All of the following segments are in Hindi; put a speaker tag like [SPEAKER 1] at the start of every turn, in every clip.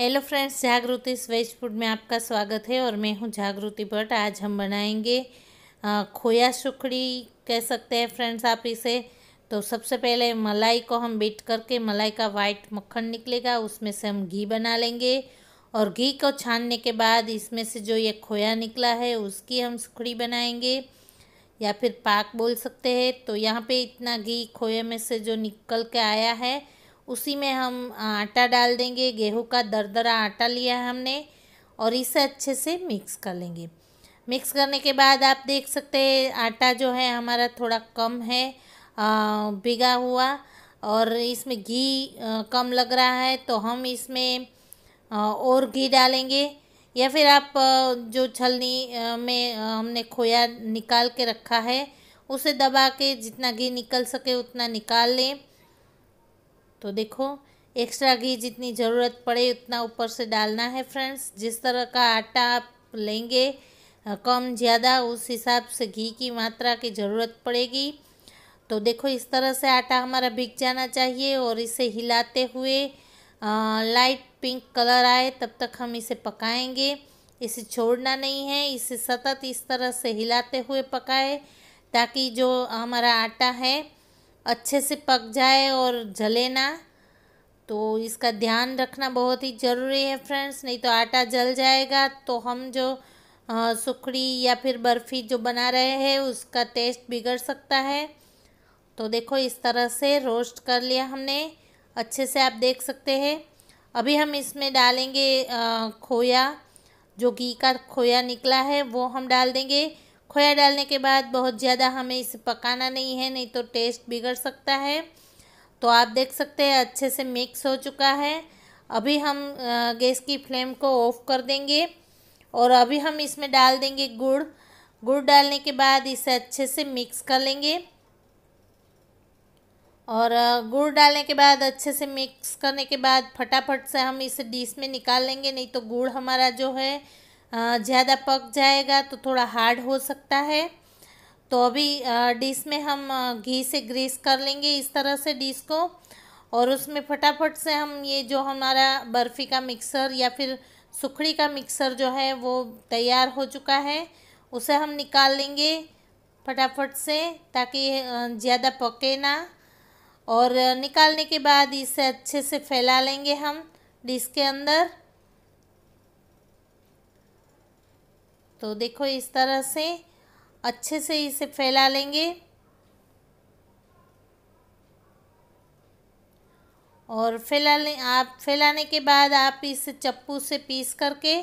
[SPEAKER 1] hello friends Jagriti veg food में आपका स्वागत है और मैं हूँ जागृति भट्ट आज हम बनाएंगे खोया सुखड़ी कह सकते हैं फ्रेंड्स आप इसे तो सबसे पहले मलाई को हम बीट करके मलाई का वाइट मक्खन निकलेगा उसमें से हम घी बना लेंगे और घी को छानने के बाद इसमें से जो ये खोया निकला है उसकी हम सुखड़ी बनाएंगे या फिर पाक बोल सकते हैं तो यहाँ पे इतना घी खोए में से जो निकल के आया है उसी में हम आटा डाल देंगे गेहूं का दरदरा आटा लिया है हमने और इसे अच्छे से मिक्स कर लेंगे मिक्स करने के बाद आप देख सकते हैं आटा जो है हमारा थोड़ा कम है भिगा हुआ और इसमें घी कम लग रहा है तो हम इसमें और घी डालेंगे या फिर आप जो छलनी में हमने खोया निकाल के रखा है उसे दबा के जितना घी निकल सके उतना निकाल लें तो देखो एक्स्ट्रा घी जितनी ज़रूरत पड़े उतना ऊपर से डालना है फ्रेंड्स जिस तरह का आटा आप लेंगे कम ज़्यादा उस हिसाब से घी की मात्रा की ज़रूरत पड़ेगी तो देखो इस तरह से आटा हमारा भिग जाना चाहिए और इसे हिलाते हुए लाइट पिंक कलर आए तब तक हम इसे पकाएंगे इसे छोड़ना नहीं है इसे सतत इस तरह से हिलाते हुए पकाए ताकि जो हमारा आटा है अच्छे से पक जाए और जले ना तो इसका ध्यान रखना बहुत ही ज़रूरी है फ्रेंड्स नहीं तो आटा जल जाएगा तो हम जो सुखड़ी या फिर बर्फ़ी जो बना रहे हैं उसका टेस्ट बिगड़ सकता है तो देखो इस तरह से रोस्ट कर लिया हमने अच्छे से आप देख सकते हैं अभी हम इसमें डालेंगे खोया जो घी का खोया निकला है वो हम डाल देंगे खोया डालने के बाद बहुत ज़्यादा हमें इसे पकाना नहीं है नहीं तो टेस्ट बिगड़ सकता है तो आप देख सकते हैं अच्छे से मिक्स हो चुका है अभी हम गैस की फ्लेम को ऑफ कर देंगे और अभी हम इसमें डाल देंगे गुड़ गुड़ डालने के बाद इसे अच्छे से मिक्स कर लेंगे और गुड़ डालने के बाद अच्छे से मिक्स करने के बाद फटाफट से हम इसे डिश में निकाल लेंगे नहीं तो गुड़ हमारा जो है ज़्यादा पक जाएगा तो थोड़ा हार्ड हो सकता है तो अभी डिश में हम घी से ग्रीस कर लेंगे इस तरह से डिश को और उसमें फटाफट से हम ये जो हमारा बर्फ़ी का मिक्सर या फिर सुखड़ी का मिक्सर जो है वो तैयार हो चुका है उसे हम निकाल लेंगे फटाफट से ताकि ज़्यादा पके ना और निकालने के बाद इसे अच्छे से फैला लेंगे हम डिश के अंदर तो देखो इस तरह से अच्छे से इसे फैला लेंगे और फैला लें आप फैलाने के बाद आप इसे चप्पू से पीस करके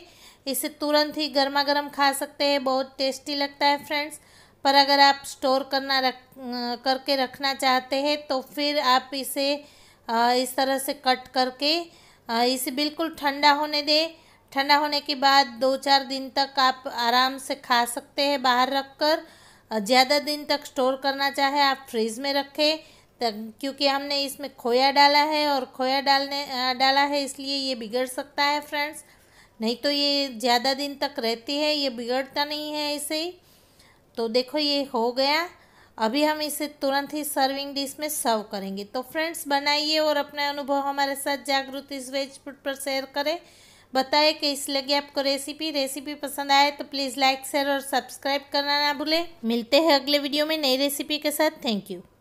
[SPEAKER 1] इसे तुरंत ही गर्मा गर्म खा सकते हैं बहुत टेस्टी लगता है फ्रेंड्स पर अगर आप स्टोर करना रख करके रखना चाहते हैं तो फिर आप इसे इस तरह से कट करके इसे बिल्कुल ठंडा होने दें ठंडा होने के बाद दो चार दिन तक आप आराम से खा सकते हैं बाहर रख कर ज़्यादा दिन तक स्टोर करना चाहे आप फ्रीज में रखें क्योंकि हमने इसमें खोया डाला है और खोया डालने डाला है इसलिए ये बिगड़ सकता है फ्रेंड्स नहीं तो ये ज़्यादा दिन तक रहती है ये बिगड़ता नहीं है ऐसे ही तो देखो ये हो गया अभी हम इसे तुरंत ही सर्विंग डिश में सर्व करेंगे तो फ्रेंड्स बनाइए और अपने अनुभव हमारे साथ जागरूक इस वेज फूड पर शेयर करें बताए कि लगी आपको रेसिपी रेसिपी पसंद आए तो प्लीज़ लाइक शेयर और सब्सक्राइब करना ना भूलें मिलते हैं अगले वीडियो में नई रेसिपी के साथ थैंक यू